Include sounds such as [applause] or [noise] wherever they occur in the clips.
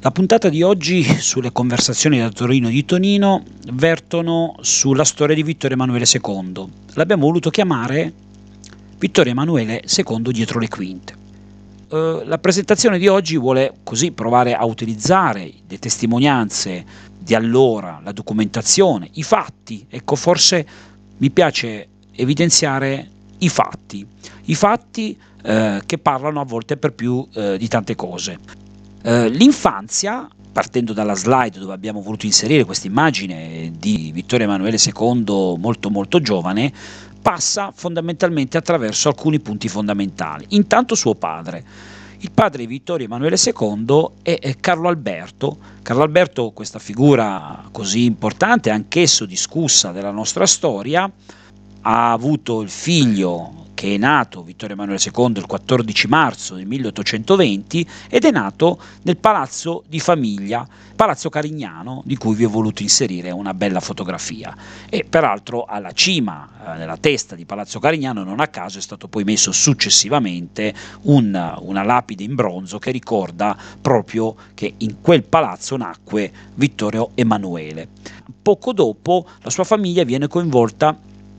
La puntata di oggi sulle conversazioni da Torino di Tonino vertono sulla storia di Vittorio Emanuele II. L'abbiamo voluto chiamare Vittorio Emanuele II dietro le quinte. Eh, la presentazione di oggi vuole così provare a utilizzare le testimonianze di allora, la documentazione, i fatti. Ecco, forse mi piace evidenziare i fatti, i fatti eh, che parlano a volte per più eh, di tante cose. Eh, l'infanzia, partendo dalla slide dove abbiamo voluto inserire questa immagine di Vittorio Emanuele II molto molto giovane, passa fondamentalmente attraverso alcuni punti fondamentali. Intanto suo padre. Il padre di Vittorio Emanuele II è Carlo Alberto. Carlo Alberto, questa figura così importante, anch'esso discussa della nostra storia, ha avuto il figlio che è nato Vittorio Emanuele II il 14 marzo del 1820 ed è nato nel palazzo di famiglia, palazzo Carignano, di cui vi ho voluto inserire una bella fotografia. E peraltro alla cima, eh, nella testa di Palazzo Carignano, non a caso è stato poi messo successivamente un, una lapide in bronzo che ricorda proprio che in quel palazzo nacque Vittorio Emanuele. Poco dopo la sua famiglia viene coinvolta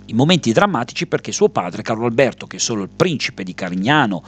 i momenti drammatici perché suo padre, Carlo Alberto, che è solo il principe di Carignano,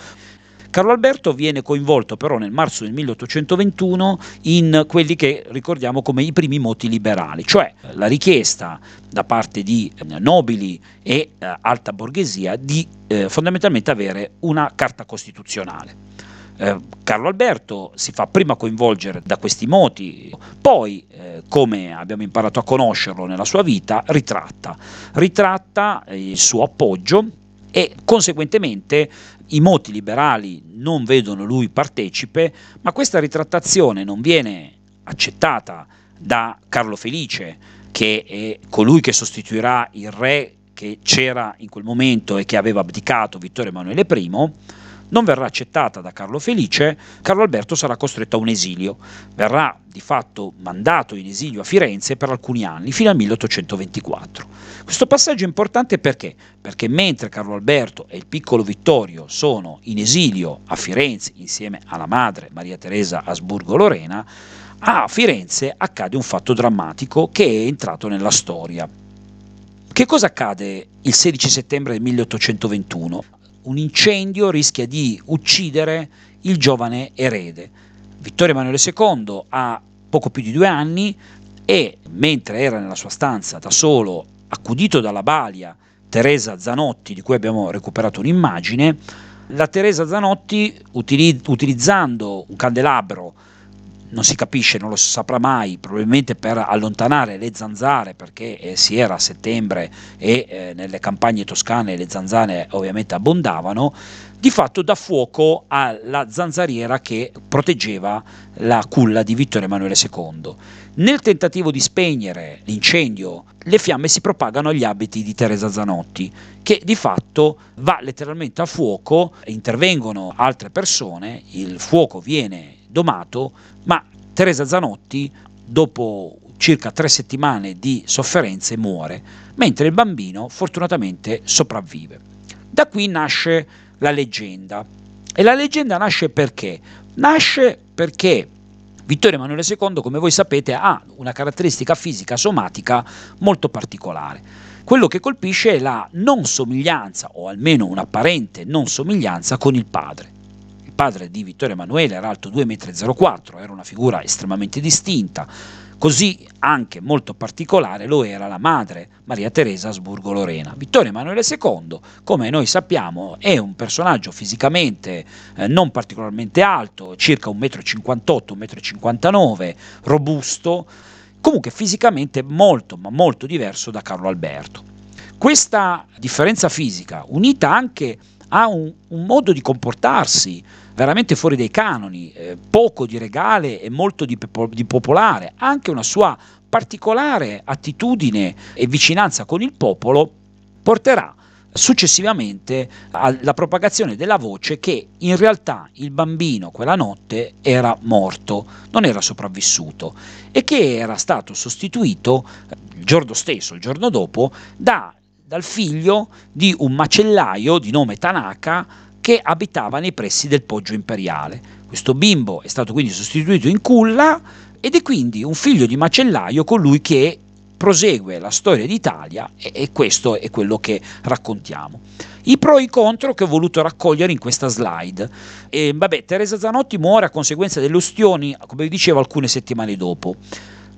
Carlo Alberto viene coinvolto però nel marzo del 1821 in quelli che ricordiamo come i primi moti liberali, cioè la richiesta da parte di eh, nobili e eh, alta borghesia di eh, fondamentalmente avere una carta costituzionale. Eh, Carlo Alberto si fa prima coinvolgere da questi moti, poi, eh, come abbiamo imparato a conoscerlo nella sua vita, ritratta, ritratta il suo appoggio e conseguentemente i moti liberali non vedono lui partecipe, ma questa ritrattazione non viene accettata da Carlo Felice, che è colui che sostituirà il re che c'era in quel momento e che aveva abdicato Vittorio Emanuele I, non verrà accettata da Carlo Felice, Carlo Alberto sarà costretto a un esilio. Verrà di fatto mandato in esilio a Firenze per alcuni anni, fino al 1824. Questo passaggio è importante perché? Perché mentre Carlo Alberto e il piccolo Vittorio sono in esilio a Firenze insieme alla madre Maria Teresa Asburgo-Lorena, a Firenze accade un fatto drammatico che è entrato nella storia. Che cosa accade il 16 settembre 1821? un incendio rischia di uccidere il giovane erede. Vittorio Emanuele II ha poco più di due anni e mentre era nella sua stanza da solo, accudito dalla balia Teresa Zanotti, di cui abbiamo recuperato un'immagine, la Teresa Zanotti, utilizzando un candelabro non si capisce, non lo saprà mai, probabilmente per allontanare le zanzare, perché eh, si era a settembre e eh, nelle campagne toscane le zanzare ovviamente abbondavano, di fatto dà fuoco alla zanzariera che proteggeva la culla di Vittorio Emanuele II. Nel tentativo di spegnere l'incendio, le fiamme si propagano agli abiti di Teresa Zanotti, che di fatto va letteralmente a fuoco, intervengono altre persone, il fuoco viene domato, ma Teresa Zanotti, dopo circa tre settimane di sofferenze, muore, mentre il bambino fortunatamente sopravvive. Da qui nasce la leggenda. E la leggenda nasce perché? Nasce perché Vittorio Emanuele II, come voi sapete, ha una caratteristica fisica somatica molto particolare. Quello che colpisce è la non somiglianza, o almeno un'apparente non somiglianza, con il padre. Il padre di Vittorio Emanuele era alto 2,04 m, era una figura estremamente distinta. Così anche molto particolare lo era la madre, Maria Teresa Asburgo Lorena. Vittorio Emanuele II, come noi sappiamo, è un personaggio fisicamente eh, non particolarmente alto, circa 1,58 m, 1,59 m, robusto, comunque fisicamente molto, ma molto diverso da Carlo Alberto. Questa differenza fisica, unita anche a un, un modo di comportarsi veramente fuori dai canoni, eh, poco di regale e molto di, di popolare, anche una sua particolare attitudine e vicinanza con il popolo porterà successivamente alla propagazione della voce che in realtà il bambino quella notte era morto, non era sopravvissuto e che era stato sostituito il giorno stesso, il giorno dopo, da, dal figlio di un macellaio di nome Tanaka che abitava nei pressi del Poggio Imperiale. Questo bimbo è stato quindi sostituito in culla ed è quindi un figlio di macellaio colui che prosegue la storia d'Italia e, e questo è quello che raccontiamo. I pro e i contro che ho voluto raccogliere in questa slide. E, ehm, vabbè, Teresa Zanotti muore a conseguenza delle ustioni, come vi dicevo, alcune settimane dopo.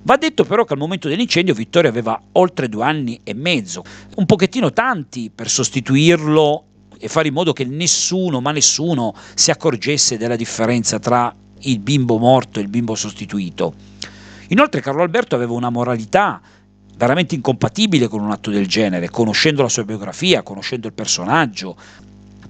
Va detto però che al momento dell'incendio Vittorio aveva oltre due anni e mezzo, un pochettino tanti per sostituirlo e fare in modo che nessuno, ma nessuno, si accorgesse della differenza tra il bimbo morto e il bimbo sostituito. Inoltre Carlo Alberto aveva una moralità veramente incompatibile con un atto del genere, conoscendo la sua biografia, conoscendo il personaggio,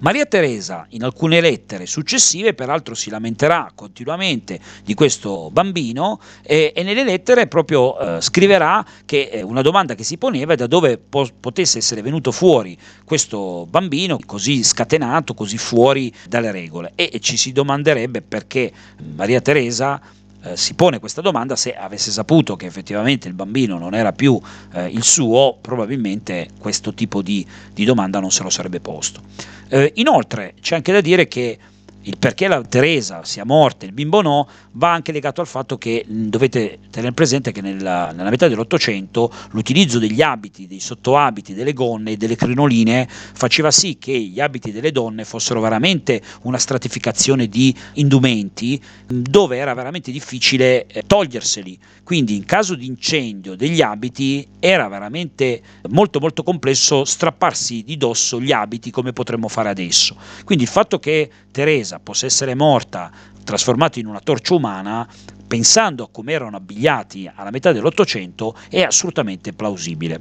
Maria Teresa in alcune lettere successive peraltro si lamenterà continuamente di questo bambino e, e nelle lettere proprio eh, scriverà che eh, una domanda che si poneva è da dove po- potesse essere venuto fuori questo bambino così scatenato, così fuori dalle regole e, e ci si domanderebbe perché mm, Maria Teresa eh, si pone questa domanda, se avesse saputo che effettivamente il bambino non era più eh, il suo, probabilmente questo tipo di, di, domanda non se lo sarebbe posto. Eh, inoltre c'è anche da dire che il perché la Teresa sia morta e il bimbo no va anche legato al fatto che dovete tenere presente che nella, nella metà dell'Ottocento l'utilizzo degli abiti, dei sottoabiti, delle gonne e delle crinoline faceva sì che gli abiti delle donne fossero veramente una stratificazione di indumenti dove era veramente difficile eh, toglierseli. Quindi in caso di incendio degli abiti era veramente molto molto complesso strapparsi di dosso gli abiti come potremmo fare adesso. Quindi il fatto che Teresa Teresa possa essere morta trasformata in una torcia umana, pensando a come erano abbigliati alla metà dell'Ottocento, è assolutamente plausibile.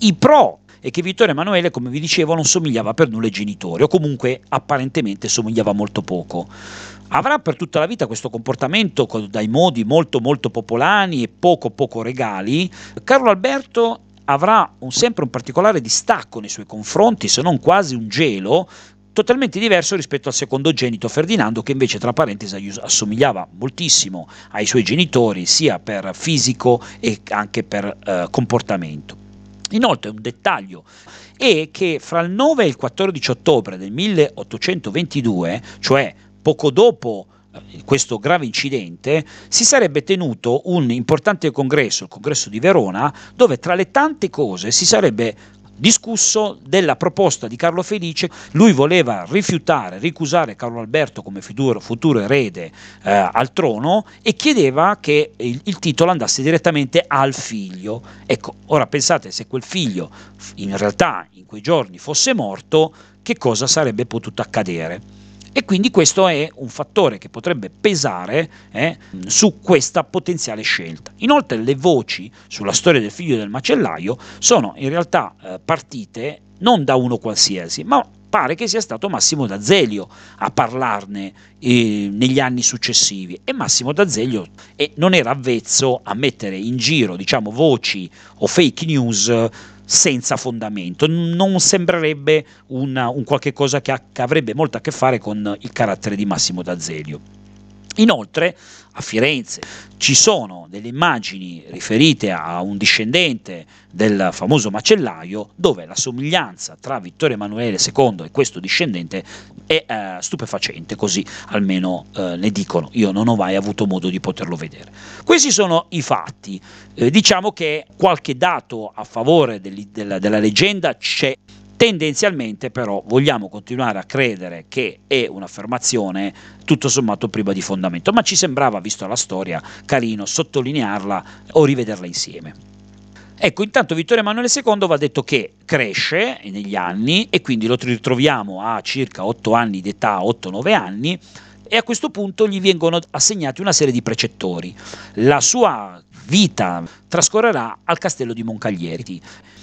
I pro è che Vittorio Emanuele, come vi dicevo, non somigliava per nulla ai genitori, o comunque apparentemente somigliava molto poco. Avrà per tutta la vita questo comportamento dai modi molto molto popolani e poco poco regali. Carlo Alberto avrà un, sempre un particolare distacco nei suoi confronti, se non quasi un gelo, totalmente diverso rispetto al secondogenito Ferdinando che invece tra parentesi assomigliava moltissimo ai suoi genitori sia per fisico e anche per eh, comportamento. Inoltre un dettaglio è che fra il 9 e il 14 ottobre del 1822, cioè poco dopo eh, questo grave incidente, si sarebbe tenuto un importante congresso, il congresso di Verona, dove tra le tante cose si sarebbe discusso della proposta di Carlo Felice, lui voleva rifiutare, ricusare Carlo Alberto come futuro, futuro erede eh, al trono e chiedeva che il, il, titolo andasse direttamente al figlio. Ecco, ora pensate se quel figlio in realtà in quei giorni fosse morto, che cosa sarebbe potuto accadere? E quindi questo è un fattore che potrebbe pesare eh, su questa potenziale scelta. Inoltre le voci sulla storia del figlio del macellaio sono in realtà eh, partite non da uno qualsiasi, ma pare che sia stato Massimo D'Azeglio a parlarne eh, negli anni successivi e Massimo D'Azeglio eh, non era avvezzo a mettere in giro diciamo, voci o fake news senza fondamento, non sembrerebbe una, un qualche cosa che, ha, che avrebbe molto a che fare con il carattere di Massimo d'Azeglio. Inoltre a Firenze. Ci sono delle immagini riferite a un discendente del famoso macellaio dove la somiglianza tra Vittorio Emanuele II e questo discendente è eh, stupefacente, così almeno eh, ne dicono. Io non ho mai avuto modo di poterlo vedere. Questi sono i fatti. Eh, diciamo che qualche dato a favore della, della leggenda c'è, Tendenzialmente però vogliamo continuare a credere che è un'affermazione tutto sommato priva di fondamento, ma ci sembrava, visto la storia, carino sottolinearla o rivederla insieme. Ecco, intanto Vittorio Emanuele II va detto che cresce negli anni e quindi lo ritroviamo a circa 8 anni d'età, 8-9 anni e a questo punto gli vengono assegnati una serie di precettori. La sua vita trascorrerà al castello di Moncaglietti.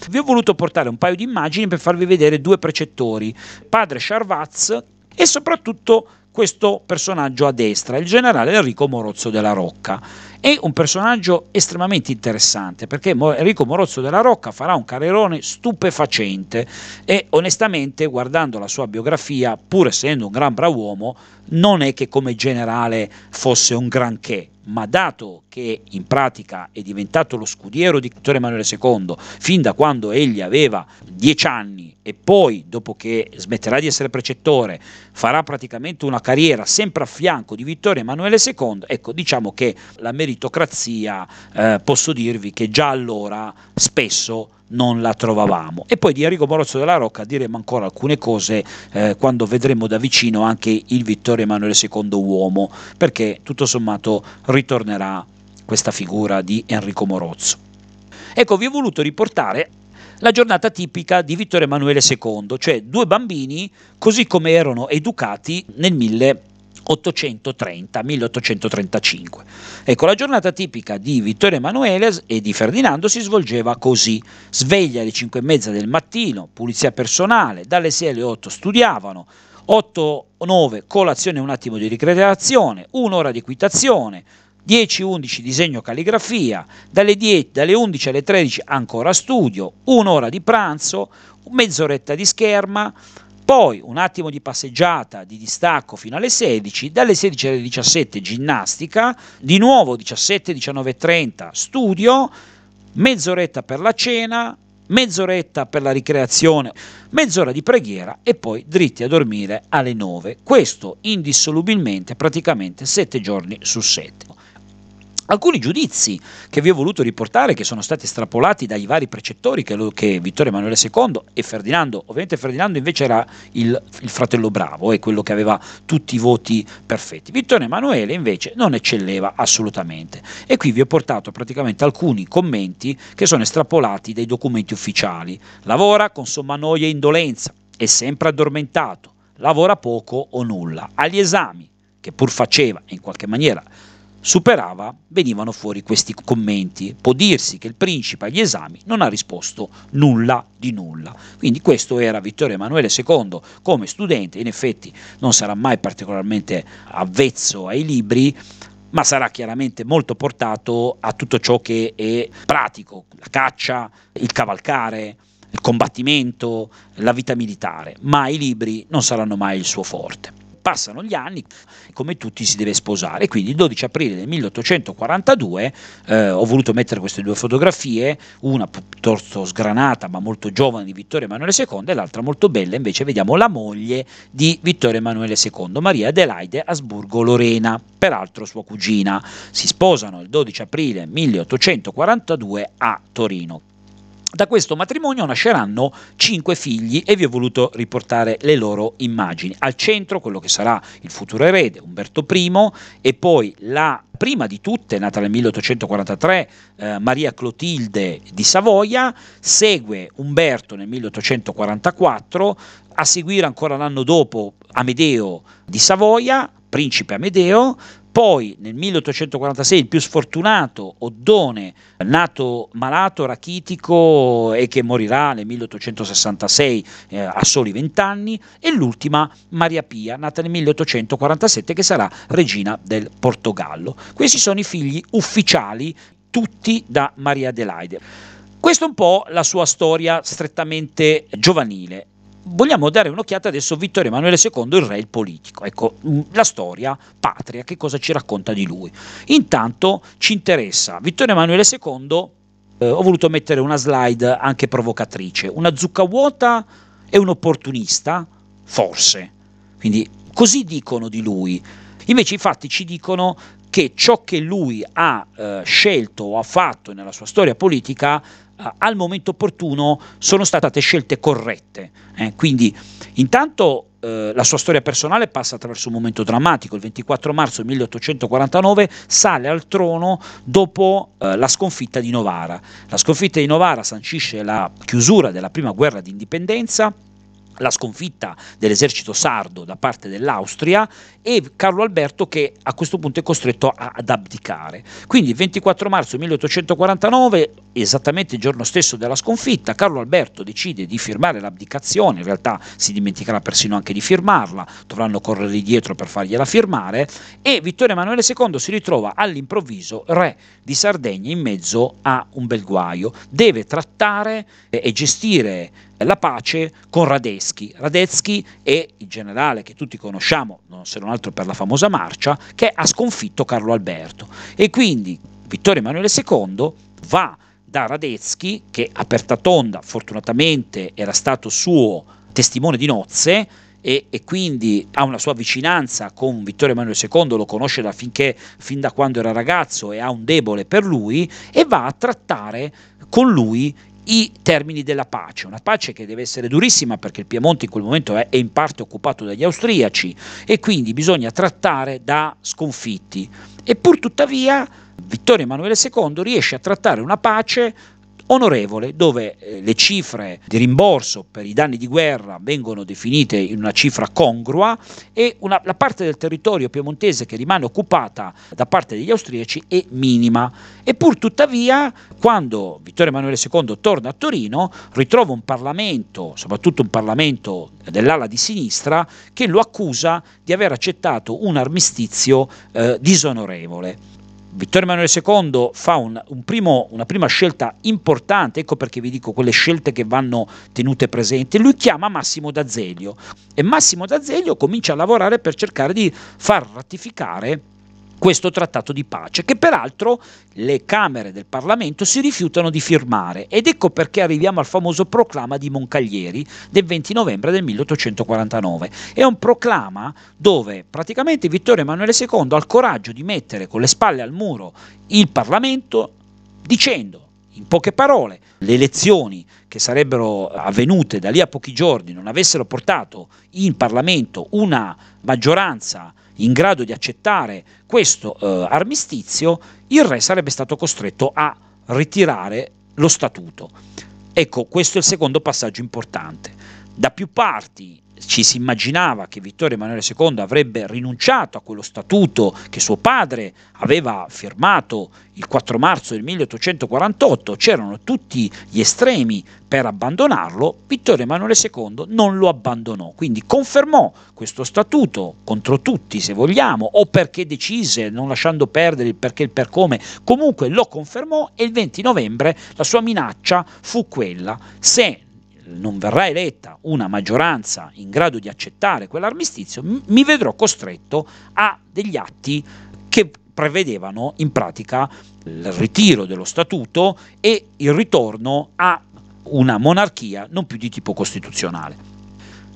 Vi ho voluto portare un paio di immagini per farvi vedere due precettori, padre Charvaz e soprattutto questo personaggio a destra, il generale Enrico Morozzo della Rocca. È un personaggio estremamente interessante perché Enrico Morozzo della Rocca farà un carrerone stupefacente e onestamente guardando la sua biografia, pur essendo un gran bravo uomo, non è che come generale fosse un granché, ma dato che in pratica è diventato lo scudiero di Vittorio Emanuele II fin da quando egli aveva dieci anni e poi dopo che smetterà di essere precettore farà praticamente una carriera sempre a fianco di Vittorio Emanuele II, ecco diciamo che la meritoria meritocrazia, eh, posso dirvi che già allora spesso non la trovavamo. E poi di Enrico Morozzo della Rocca diremo ancora alcune cose eh, quando vedremo da vicino anche il Vittorio Emanuele II uomo, perché tutto sommato ritornerà questa figura di Enrico Morozzo. Ecco, vi ho voluto riportare la giornata tipica di Vittorio Emanuele II, cioè due bambini così come erano educati nel 1000 1830-1835. Ecco, la giornata tipica di Vittorio Emanuele e di Ferdinando si svolgeva così. Sveglia alle 5 e mezza del mattino, pulizia personale, dalle 6 alle 8 studiavano, 8-9 colazione un attimo di ricreazione, un'ora di equitazione, 10-11 disegno calligrafia, dalle, 10, dalle 11 alle 13 ancora studio, un'ora di pranzo, mezz'oretta di scherma, poi un attimo di passeggiata, di distacco fino alle 16, dalle 16 alle 17 ginnastica, di nuovo 17-19.30 studio, mezz'oretta per la cena, mezz'oretta per la ricreazione, mezz'ora di preghiera e poi dritti a dormire alle 9. Questo indissolubilmente praticamente 7 giorni su 7 alcuni giudizi che vi ho voluto riportare, che sono stati estrapolati dai vari precettori che, lo, che Vittorio Emanuele II e Ferdinando, ovviamente Ferdinando invece era il, il fratello bravo e quello che aveva tutti i voti perfetti. Vittorio Emanuele invece non eccelleva assolutamente. E qui vi ho portato praticamente alcuni commenti che sono estrapolati dai documenti ufficiali. Lavora con somma noia e indolenza, è sempre addormentato, lavora poco o nulla. Agli esami, che pur faceva in qualche maniera superava venivano fuori questi commenti. Può dirsi che il principe agli esami non ha risposto nulla di nulla. Quindi questo era Vittorio Emanuele II come studente, in effetti non sarà mai particolarmente avvezzo ai libri, ma sarà chiaramente molto portato a tutto ciò che è pratico, la caccia, il cavalcare, il combattimento, la vita militare, ma i libri non saranno mai il suo forte passano gli anni, come tutti si deve sposare. Quindi il 12 aprile del 1842 eh, ho voluto mettere queste due fotografie, una piuttosto sgranata ma molto giovane di Vittorio Emanuele II e l'altra molto bella invece vediamo la moglie di Vittorio Emanuele II, Maria Adelaide Asburgo-Lorena, peraltro sua cugina. Si sposano il 12 aprile 1842 a Torino. Da questo matrimonio nasceranno cinque figli e vi ho voluto riportare le loro immagini. Al centro quello che sarà il futuro erede, Umberto I, e poi la prima di tutte, nata nel 1843, eh, Maria Clotilde di Savoia, segue Umberto nel 1844, a seguire ancora l'anno dopo Amedeo di Savoia, principe Amedeo, poi nel 1846 il più sfortunato Oddone, nato malato, rachitico e che morirà nel 1866 eh, a soli 20 anni, e l'ultima Maria Pia, nata nel 1847 che sarà regina del Portogallo. Questi sono i figli ufficiali tutti da Maria Adelaide. Questa è un po' la sua storia strettamente giovanile vogliamo dare un'occhiata adesso a Vittorio Emanuele II, il re il politico. Ecco, mm, la storia patria, che cosa ci racconta di lui? Intanto ci interessa Vittorio Emanuele II, eh, ho voluto mettere una slide anche provocatrice, una zucca vuota e un opportunista, forse. Quindi così dicono di lui. Invece i fatti ci dicono che ciò che lui ha eh, scelto o ha fatto nella sua storia politica al momento opportuno sono state scelte corrette. Eh? Quindi intanto eh, la sua storia personale passa attraverso un momento drammatico. Il 24 marzo 1849 sale al trono dopo eh, la sconfitta di Novara. La sconfitta di Novara sancisce la chiusura della prima guerra di indipendenza la sconfitta dell'esercito sardo da parte dell'Austria e Carlo Alberto che a questo punto è costretto ad abdicare. Quindi il 24 marzo 1849, esattamente il giorno stesso della sconfitta, Carlo Alberto decide di firmare l'abdicazione, in realtà si dimenticherà persino anche di firmarla, dovranno correre dietro per fargliela firmare e Vittorio Emanuele II si ritrova all'improvviso re di Sardegna in mezzo a un bel guaio, deve trattare eh, e gestire la pace con Radetzky. Radetzky è il generale che tutti conosciamo, se non altro per la famosa marcia, che ha sconfitto Carlo Alberto. E quindi Vittorio Emanuele II va da Radetzky, che a tonda, fortunatamente era stato suo testimone di nozze, e, e, quindi ha una sua vicinanza con Vittorio Emanuele II, lo conosce da finché, fin da quando era ragazzo e ha un debole per lui e va a trattare con lui i termini della pace, una pace che deve essere durissima perché il Piemonte in quel momento è, in parte occupato dagli austriaci e quindi bisogna trattare da sconfitti. Eppur tuttavia Vittorio Emanuele II riesce a trattare una pace onorevole dove eh, le cifre di rimborso per i danni di guerra vengono definite in una cifra congrua e una, la parte del territorio piemontese che rimane occupata da parte degli austriaci è minima. Eppur tuttavia, quando Vittorio Emanuele II torna a Torino, ritrova un Parlamento, soprattutto un Parlamento dell'ala di sinistra, che lo accusa di aver accettato un armistizio eh, disonorevole. Vittorio Emanuele II fa un, un primo, una prima scelta importante, ecco perché vi dico quelle scelte che vanno tenute presenti, lui chiama Massimo D'Azeglio e Massimo D'Azeglio comincia a lavorare per cercare di far ratificare questo trattato di pace, che peraltro le Camere del Parlamento si rifiutano di firmare ed ecco perché arriviamo al famoso proclama di Moncaglieri del 20 novembre del 1849. È un proclama dove praticamente Vittorio Emanuele II ha il coraggio di mettere con le spalle al muro il Parlamento dicendo in poche parole, le elezioni che sarebbero avvenute da lì a pochi giorni non avessero portato in Parlamento una maggioranza in grado di accettare questo eh, armistizio, il re sarebbe stato costretto a ritirare lo statuto. Ecco, questo è il secondo passaggio importante. Da più parti ci si immaginava che Vittorio Emanuele II avrebbe rinunciato a quello statuto che suo padre aveva firmato il 4 marzo del 1848, c'erano tutti gli estremi per abbandonarlo, Vittorio Emanuele II non lo abbandonò, quindi confermò questo statuto contro tutti se vogliamo, o perché decise, non lasciando perdere il perché e il per come, comunque lo confermò e il 20 novembre la sua minaccia fu quella, se non verrà eletta una maggioranza in grado di accettare quell'armistizio, mi vedrò costretto a degli atti che prevedevano in pratica il ritiro dello statuto e il ritorno a una monarchia non più di tipo costituzionale.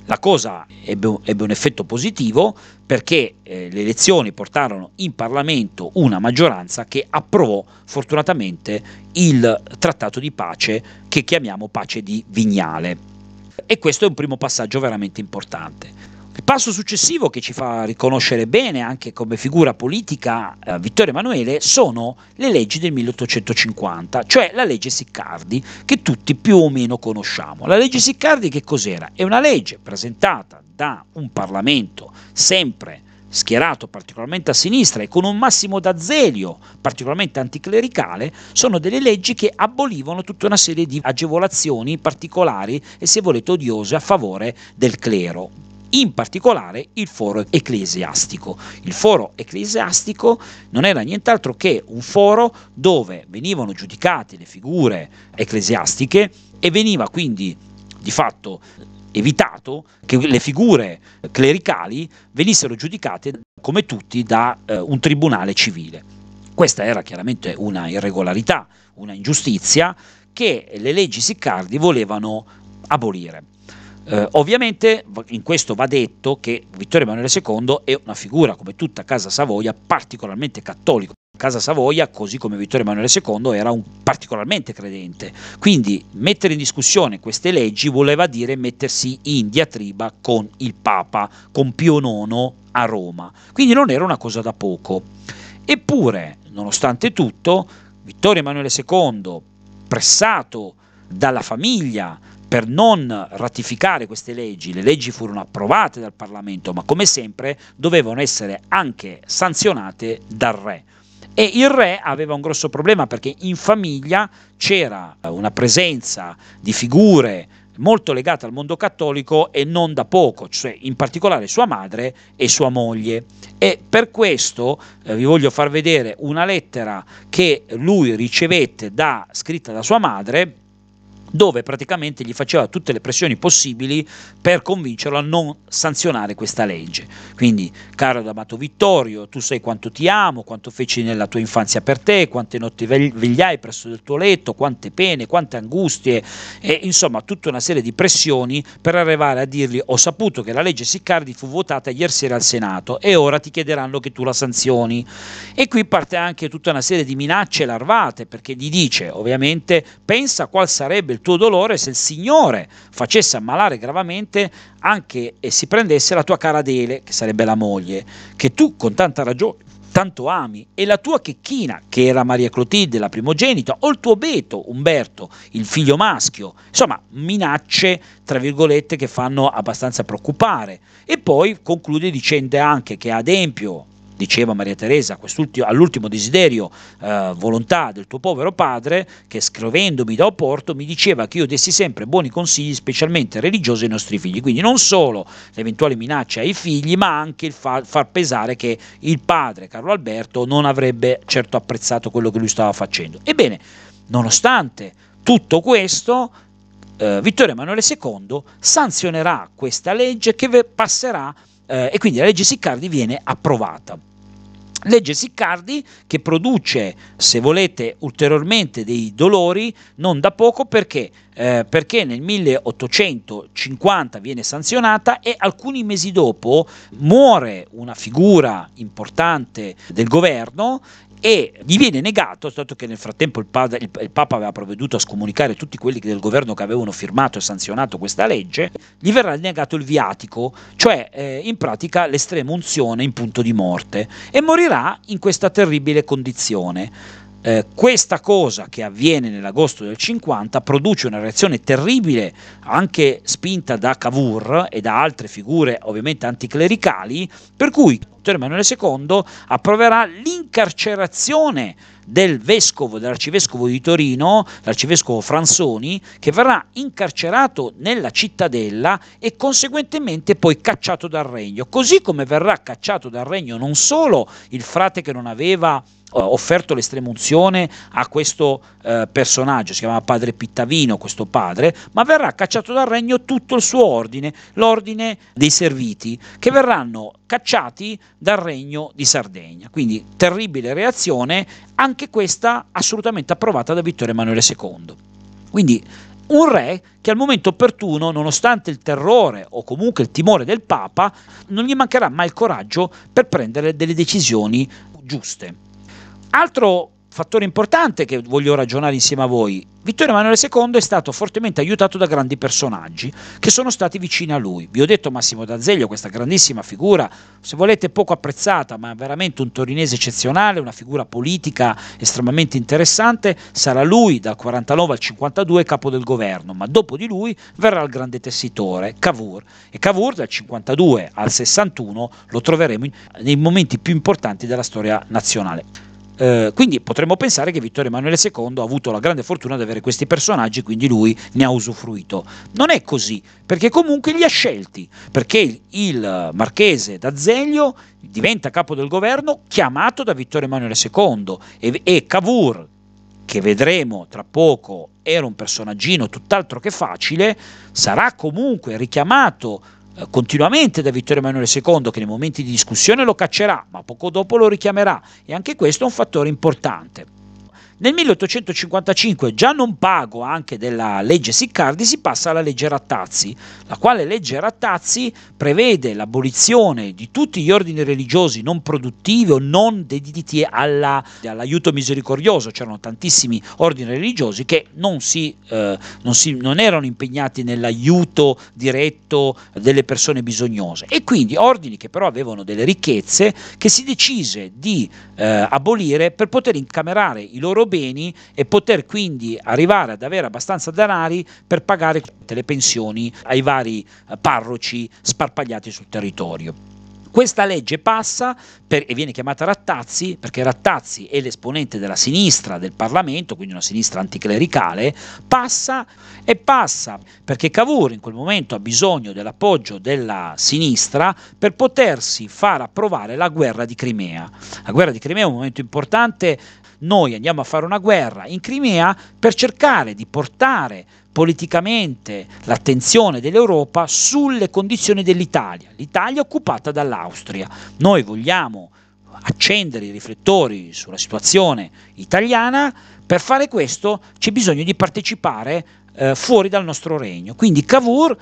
La cosa ebbe, ebbe un effetto positivo perché eh, le elezioni portarono in Parlamento una maggioranza che approvò fortunatamente il trattato di pace che chiamiamo pace di Vignale. E questo è un primo passaggio veramente importante. Il passo successivo che ci fa riconoscere bene anche come figura politica eh, Vittorio Emanuele sono le leggi del 1850, cioè la legge Siccardi che tutti più o meno conosciamo. La legge Siccardi che cos'era? È una legge presentata da un Parlamento sempre schierato particolarmente a sinistra e con un massimo d'azzelio particolarmente anticlericale, sono delle leggi che abolivano tutta una serie di agevolazioni particolari e se volete odiose a favore del clero in particolare il foro ecclesiastico. Il foro ecclesiastico non era nient'altro che un foro dove venivano giudicate le figure ecclesiastiche e veniva quindi di fatto evitato che le figure clericali venissero giudicate come tutti da eh, un tribunale civile. Questa era chiaramente una irregolarità, una ingiustizia che le leggi Siccardi volevano abolire. Eh, ovviamente in questo va detto che Vittorio Emanuele II è una figura, come tutta Casa Savoia, particolarmente cattolica. Casa Savoia, così come Vittorio Emanuele II, era un particolarmente credente. Quindi mettere in discussione queste leggi voleva dire mettersi in diatriba con il Papa, con Pio IX a Roma. Quindi non era una cosa da poco. Eppure, nonostante tutto, Vittorio Emanuele II, pressato dalla famiglia, per non ratificare queste leggi, le leggi furono approvate dal Parlamento, ma come sempre dovevano essere anche sanzionate dal re. E il re aveva un grosso problema perché in famiglia c'era una presenza di figure molto legate al mondo cattolico e non da poco, cioè in particolare sua madre e sua moglie. E per questo eh, vi voglio far vedere una lettera che lui ricevette da, scritta da sua madre dove praticamente gli faceva tutte le pressioni possibili per convincerlo a non sanzionare questa legge. Quindi, caro D'Amato Vittorio, tu sai quanto ti amo, quanto feci nella tua infanzia per te, quante notti vegliai presso il tuo letto, quante pene, quante angustie, e insomma tutta una serie di pressioni per arrivare a dirgli ho saputo che la legge Siccardi fu votata ieri sera al Senato e ora ti chiederanno che tu la sanzioni. E qui parte anche tutta una serie di minacce larvate perché gli dice ovviamente pensa qual sarebbe il tuo dolore se il Signore facesse ammalare gravemente anche e si prendesse la tua cara Adele, che sarebbe la moglie, che tu con tanta ragione tanto ami, e la tua checchina, che era Maria Clotilde, la primogenita, o il tuo Beto, Umberto, il figlio maschio, insomma minacce, tra virgolette, che fanno abbastanza preoccupare. E poi conclude dicendo anche che ad esempio diceva Maria Teresa, all'ultimo desiderio, eh, volontà del tuo povero padre, che scrivendomi da Oporto mi diceva che io dessi sempre buoni consigli, specialmente religiosi, ai nostri figli. Quindi non solo l'eventuale minaccia ai figli, ma anche il fa- far pesare che il padre, Carlo Alberto, non avrebbe certo apprezzato quello che lui stava facendo. Ebbene, nonostante tutto questo, eh, Vittorio Emanuele II sanzionerà questa legge che passerà eh, e quindi la legge Siccardi viene approvata. Legge Siccardi che produce, se volete, ulteriormente dei dolori non da poco perché? eh, perché nel 1850 viene sanzionata e alcuni mesi dopo muore una figura importante del governo e gli viene negato, dato che nel frattempo il, padre, il, il, Papa aveva provveduto a scomunicare tutti quelli del governo che avevano firmato e sanzionato questa legge, gli verrà negato il viatico, cioè eh, in pratica l'estrema unzione in punto di morte, e morirà in questa terribile condizione. Eh, questa cosa che avviene nell'agosto del 50 produce una reazione terribile, anche spinta da Cavour e da altre figure ovviamente anticlericali, per cui Vittorio Emanuele II approverà l'incarcerazione del vescovo, dell'arcivescovo di Torino, l'arcivescovo Franzoni, che verrà incarcerato nella cittadella e conseguentemente poi cacciato dal regno, così come verrà cacciato dal regno non solo il frate che non aveva eh, offerto l'estremunzione a questo eh, personaggio, si chiamava padre Pittavino, questo padre, ma verrà cacciato dal regno tutto il suo ordine, l'ordine dei serviti, che verranno cacciati dal regno di Sardegna. Quindi terribile reazione, anche questa assolutamente approvata da Vittorio Emanuele II. Quindi un re che al momento opportuno, nonostante il terrore o comunque il timore del Papa, non gli mancherà mai il coraggio per prendere delle decisioni giuste. Altro fattore importante che voglio ragionare insieme a voi. Vittorio Emanuele II è stato fortemente aiutato da grandi personaggi che sono stati vicini a lui. Vi ho detto Massimo D'Azeglio, questa grandissima figura, se volete poco apprezzata, ma veramente un torinese eccezionale, una figura politica estremamente interessante, sarà lui dal 49 al 52 capo del governo, ma dopo di lui verrà il grande tessitore Cavour e Cavour dal 52 al 61 lo troveremo nei momenti più importanti della storia nazionale. Eh, quindi potremmo pensare che Vittorio Emanuele II ha avuto la grande fortuna di avere questi personaggi, quindi lui ne ha usufruito. Non è così, perché comunque li ha scelti, perché il marchese d'Azeglio diventa capo del governo chiamato da Vittorio Emanuele II e, e Cavour, che vedremo tra poco era un personaggino tutt'altro che facile, sarà comunque richiamato eh, continuamente da Vittorio Emanuele II che nei momenti di discussione lo caccerà, ma poco dopo lo richiamerà e anche questo è un fattore importante. Nel 1855, già non pago anche della legge Siccardi, si passa alla legge Rattazzi, la quale legge Rattazzi prevede l'abolizione di tutti gli ordini religiosi non produttivi o non dediti alla, all'aiuto misericordioso. C'erano tantissimi ordini religiosi che non, si, eh, non, si, non erano impegnati nell'aiuto diretto delle persone bisognose e quindi ordini che però avevano delle ricchezze che si decise di eh, abolire per poter incamerare i loro loro beni e poter quindi arrivare ad avere abbastanza denari per pagare le pensioni ai vari eh, parroci sparpagliati sul territorio. Questa legge passa per, e viene chiamata Rattazzi perché Rattazzi è l'esponente della sinistra del Parlamento, quindi una sinistra anticlericale, passa e passa perché Cavour in quel momento ha bisogno dell'appoggio della sinistra per potersi far approvare la guerra di Crimea. La guerra di Crimea è un momento importante noi andiamo a fare una guerra in Crimea per cercare di portare politicamente l'attenzione dell'Europa sulle condizioni dell'Italia, l'Italia occupata dall'Austria. Noi vogliamo accendere i riflettori sulla situazione italiana, per fare questo c'è bisogno di partecipare eh, fuori dal nostro regno. Quindi Cavour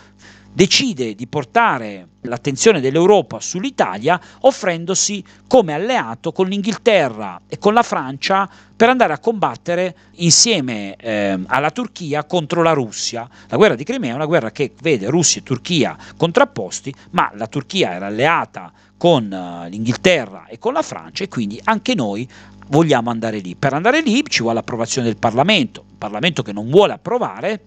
decide di portare l'attenzione dell'Europa sull'Italia offrendosi come alleato con l'Inghilterra e con la Francia per andare a combattere insieme eh, alla Turchia contro la Russia. La guerra di Crimea è una guerra che vede Russia e Turchia contrapposti, ma la Turchia era alleata con eh, l'Inghilterra e con la Francia e quindi anche noi vogliamo andare lì. Per andare lì ci vuole l'approvazione del Parlamento, un Parlamento che non vuole approvare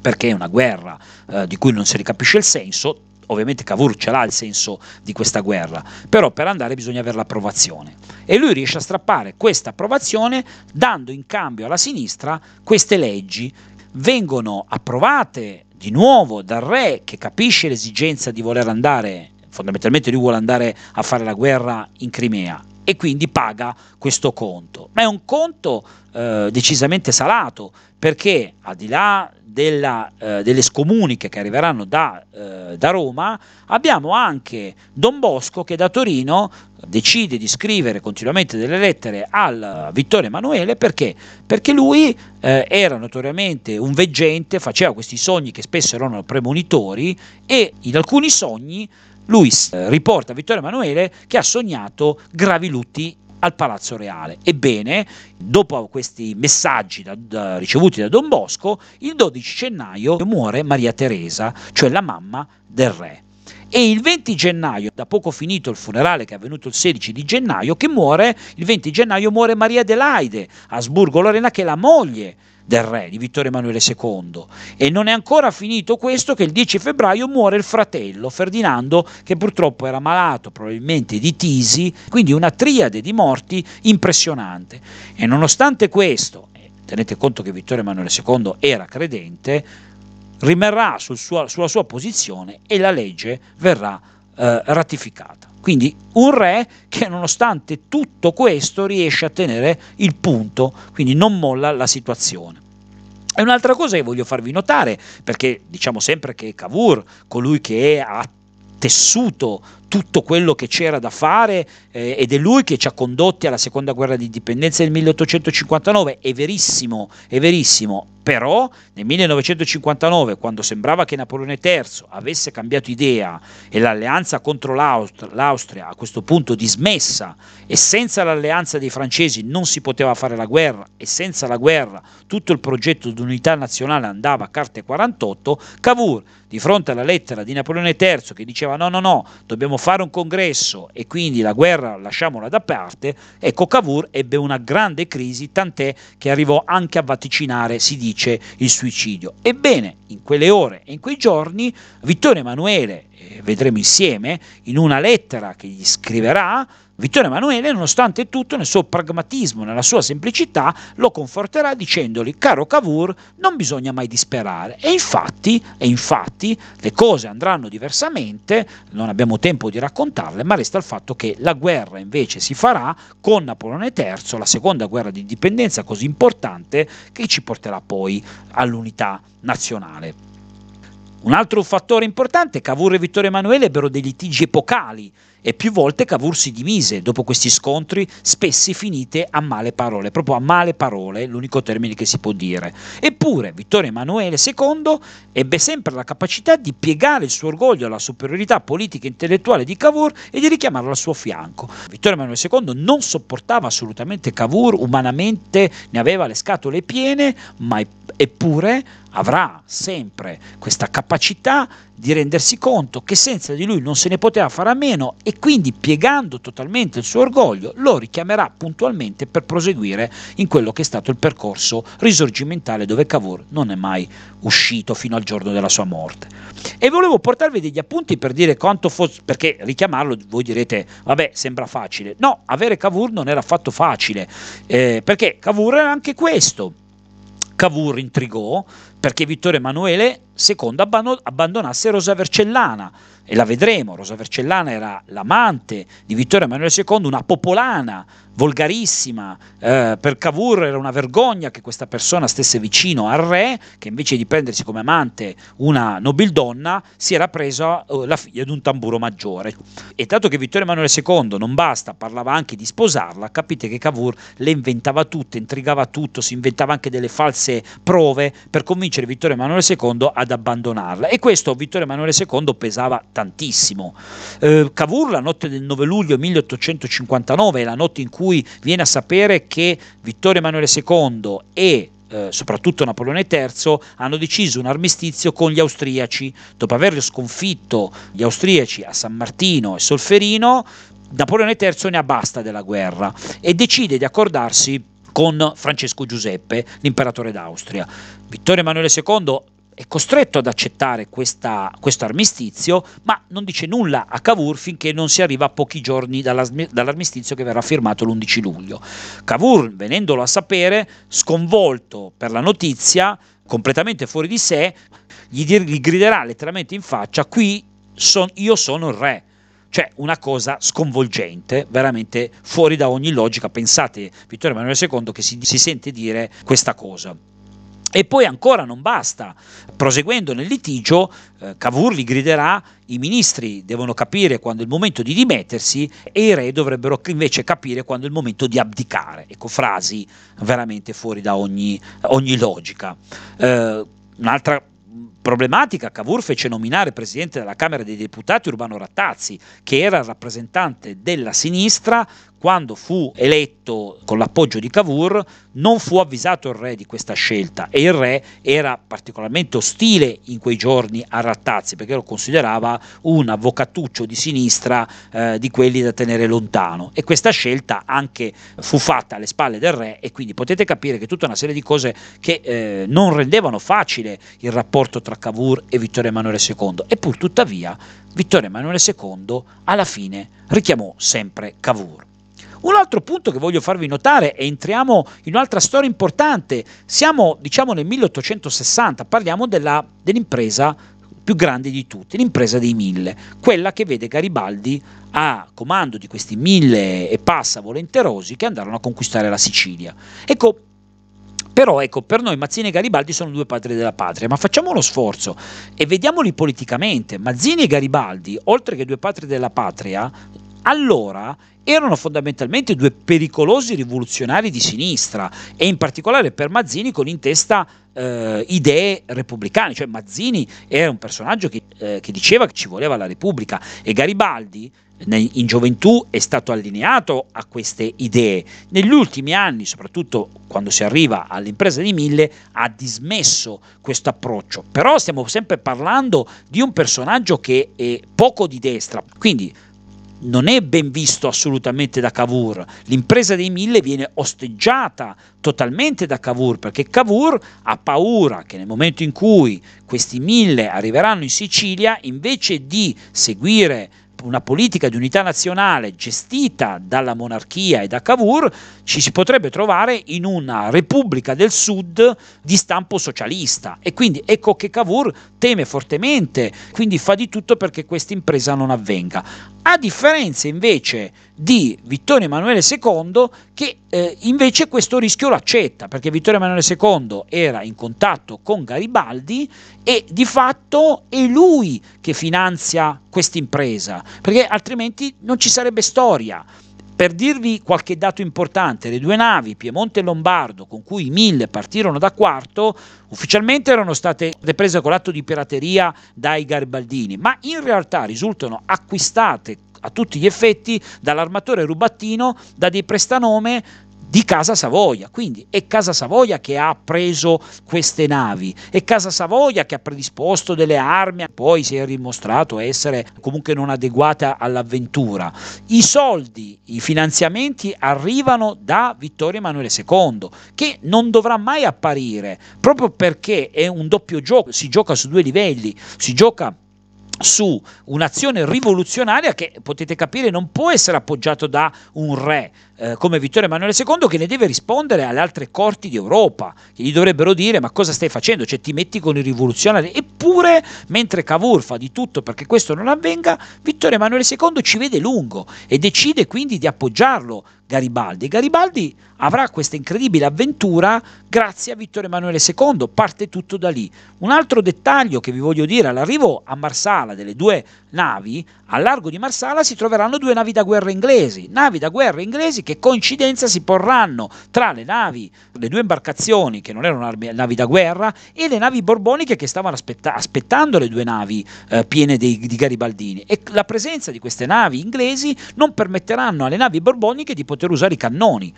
perché è una guerra eh, di cui non si ricapisce il senso, ovviamente Cavour ce l'ha il senso di questa guerra, però per andare bisogna avere l'approvazione e lui riesce a strappare questa approvazione dando in cambio alla sinistra queste leggi vengono approvate di nuovo dal re che capisce l'esigenza di voler andare, fondamentalmente lui vuole andare a fare la guerra in Crimea e quindi paga questo conto. Ma è un conto eh, decisamente salato perché al di là della, eh, delle scomuniche che arriveranno da, eh, da, Roma, abbiamo anche Don Bosco che da Torino decide di scrivere continuamente delle lettere al Vittorio Emanuele perché? perché lui eh, era notoriamente un veggente, faceva questi sogni che spesso erano premonitori e in alcuni sogni lui eh, riporta Vittorio Emanuele che ha sognato gravi lutti al Palazzo Reale. Ebbene, dopo questi messaggi da, da, ricevuti da Don Bosco, il 12 gennaio muore Maria Teresa, cioè la mamma del re. E il 20 gennaio, da poco finito il funerale che è avvenuto il 16 di gennaio, che muore, il 20 gennaio muore Maria Adelaide, Asburgo Lorena, che è la moglie del re, di Vittorio Emanuele II. E non è ancora finito questo che il 10 febbraio muore il fratello Ferdinando che purtroppo era malato probabilmente di tisi, quindi una triade di morti impressionante. E nonostante questo, tenete conto che Vittorio Emanuele II era credente, rimarrà sul suo, sulla sua posizione e la legge verrà eh, ratificata. Quindi un re che nonostante tutto questo riesce a tenere il punto, quindi non molla la situazione. E un'altra cosa che voglio farvi notare, perché diciamo sempre che Cavour, colui che ha tessuto tutto quello che c'era da fare eh, ed è lui che ci ha condotti alla seconda guerra di indipendenza del 1859, è verissimo, è verissimo, però nel 1959 quando sembrava che Napoleone III avesse cambiato idea e l'alleanza contro l'Aust- l'Austria a questo punto dismessa e senza l'alleanza dei francesi non si poteva fare la guerra e senza la guerra tutto il progetto d'unità nazionale andava a carte 48, Cavour di fronte alla lettera di Napoleone III che diceva no no no dobbiamo dobbiamo fare un congresso e quindi la guerra lasciamola da parte, ecco Cavour ebbe una grande crisi, tant'è che arrivò anche a vaticinare, si dice, il suicidio. Ebbene, in quelle ore e in quei giorni Vittorio Emanuele eh, vedremo insieme, in una lettera che gli scriverà, Vittorio Emanuele, nonostante tutto, nel suo pragmatismo, nella sua semplicità, lo conforterà dicendogli, caro Cavour, non bisogna mai disperare. E infatti, e infatti le cose andranno diversamente, non abbiamo tempo di raccontarle, ma resta il fatto che la guerra invece si farà con Napoleone III, la seconda guerra di indipendenza così importante che ci porterà poi all'unità nazionale. Un altro fattore importante, Cavour e Vittorio Emanuele ebbero dei litigi epocali e più volte Cavour si dimise dopo questi scontri, spessi finite a male parole, proprio a male parole, l'unico termine che si può dire. Eppure Vittorio Emanuele II ebbe sempre la capacità di piegare il suo orgoglio alla superiorità politica e intellettuale di Cavour e di richiamarlo al suo fianco. Vittorio Emanuele II non sopportava assolutamente Cavour, umanamente ne aveva le scatole piene, ma eppure avrà sempre questa capacità di rendersi conto che senza di lui non se ne poteva fare a meno e quindi piegando totalmente il suo orgoglio lo richiamerà puntualmente per proseguire in quello che è stato il percorso risorgimentale dove Cavour non è mai uscito fino al giorno della sua morte. E volevo portarvi degli appunti per dire quanto fosse, perché richiamarlo voi direte vabbè sembra facile, no, avere Cavour non era affatto facile eh, perché Cavour era anche questo Cavour intrigò perché Vittorio Emanuele secondo abbandonasse Rosa Vercellana e la vedremo, Rosa Vercellana era l'amante di Vittorio Emanuele II, una popolana, volgarissima, eh, per Cavour era una vergogna che questa persona stesse vicino al re, che invece di prendersi come amante una nobildonna si era presa eh, la figlia di un tamburo maggiore. E dato che Vittorio Emanuele II non basta, parlava anche di sposarla, capite che Cavour le inventava tutte, intrigava tutto, si inventava anche delle false prove per convincere Vittorio Emanuele II a ad abbandonarla e questo Vittorio Emanuele II pesava tantissimo. Eh, Cavour la notte del 9 luglio 1859 è la notte in cui viene a sapere che Vittorio Emanuele II e eh, soprattutto Napoleone III, hanno deciso un armistizio con gli austriaci. Dopo aver sconfitto gli austriaci a San Martino e Solferino, Napoleone III ne ha basta della guerra e decide di accordarsi con Francesco Giuseppe, l'imperatore d'Austria. Vittorio Emanuele II è costretto ad accettare questa, questo armistizio, ma non dice nulla a Cavour finché non si arriva a pochi giorni dall'armistizio che verrà firmato l'11 luglio. Cavour, venendolo a sapere, sconvolto per la notizia, completamente fuori di sé, gli, gli griderà letteralmente in faccia, qui son, io sono il re. Cioè una cosa sconvolgente, veramente fuori da ogni logica. Pensate Vittorio Emanuele II che si, si sente dire questa cosa. E poi ancora non basta, proseguendo nel litigio, eh, Cavour gli griderà i ministri devono capire quando è il momento di dimettersi e i re dovrebbero invece capire quando è il momento di abdicare. Ecco, frasi veramente fuori da ogni, ogni logica. Eh, un'altra problematica, Cavour fece nominare presidente della Camera dei Deputati Urbano Rattazzi, che era rappresentante della sinistra quando fu eletto con l'appoggio di Cavour, non fu avvisato il re di questa scelta e il re era particolarmente ostile in quei giorni a Rattazzi perché lo considerava un avvocatuccio di sinistra eh, di quelli da tenere lontano e questa scelta anche fu fatta alle spalle del re e quindi potete capire che tutta una serie di cose che eh, non rendevano facile il rapporto tra Cavour e Vittorio Emanuele II e tuttavia Vittorio Emanuele II alla fine richiamò sempre Cavour. Un altro punto che voglio farvi notare, e entriamo in un'altra storia importante, siamo diciamo nel 1860, parliamo della, dell'impresa più grande di tutti, l'impresa dei mille, quella che vede Garibaldi a comando di questi mille e passa volenterosi che andarono a conquistare la Sicilia. Ecco, però ecco, per noi Mazzini e Garibaldi sono due padri della patria, ma facciamo uno sforzo e vediamoli politicamente. Mazzini e Garibaldi, oltre che due padri della patria, allora erano fondamentalmente due pericolosi rivoluzionari di sinistra e in particolare per Mazzini con in testa eh, idee repubblicane, cioè Mazzini era un personaggio che, eh, che diceva che ci voleva la Repubblica e Garibaldi in gioventù è stato allineato a queste idee. Negli ultimi anni, soprattutto quando si arriva all'impresa di mille, ha dismesso questo approccio. Però stiamo sempre parlando di un personaggio che è poco di destra, quindi non è ben visto assolutamente da Cavour. L'impresa dei mille viene osteggiata totalmente da Cavour perché Cavour ha paura che nel momento in cui questi mille arriveranno in Sicilia, invece di seguire una politica di unità nazionale gestita dalla monarchia e da Cavour, ci si potrebbe trovare in una repubblica del sud di stampo socialista e quindi ecco che Cavour teme fortemente, quindi fa di tutto perché questa impresa non avvenga a differenza invece di Vittorio Emanuele II che eh, invece questo rischio lo accetta perché Vittorio Emanuele II era in contatto con Garibaldi e di fatto è lui che finanzia questa impresa perché altrimenti non ci sarebbe storia. Per dirvi qualche dato importante, le due navi Piemonte e Lombardo con cui i mille partirono da quarto ufficialmente erano state riprese con l'atto di pirateria dai garibaldini, ma in realtà risultano acquistate a tutti gli effetti dall'armatore Rubattino da dei prestanome di Casa Savoia, quindi è Casa Savoia che ha preso queste navi, è Casa Savoia che ha predisposto delle armi, poi si è dimostrato essere comunque non adeguata all'avventura. I soldi, i finanziamenti arrivano da Vittorio Emanuele II, che non dovrà mai apparire, proprio perché è un doppio gioco, si gioca su due livelli, si gioca su un'azione rivoluzionaria che potete capire non può essere appoggiato da un re, eh, come Vittorio Emanuele II che ne deve rispondere alle altre corti d'Europa, che gli dovrebbero dire ma cosa stai facendo, cioè ti metti con i rivoluzionari. Eppure, mentre Cavour fa di tutto perché questo non avvenga, Vittorio Emanuele II ci vede lungo e decide quindi di appoggiarlo Garibaldi. Garibaldi avrà questa incredibile avventura grazie a Vittorio Emanuele II, parte tutto da lì. Un altro dettaglio che vi voglio dire, all'arrivo a Marsala delle due navi, al largo di Marsala si troveranno due navi da guerra inglesi, navi da guerra inglesi che coincidenza si porranno tra le navi, le due imbarcazioni che non erano navi da guerra e le navi borboniche che stavano aspetta- aspettando le due navi eh, piene dei, di garibaldini e la presenza di queste navi inglesi non permetteranno alle navi borboniche di poter usare i cannoni.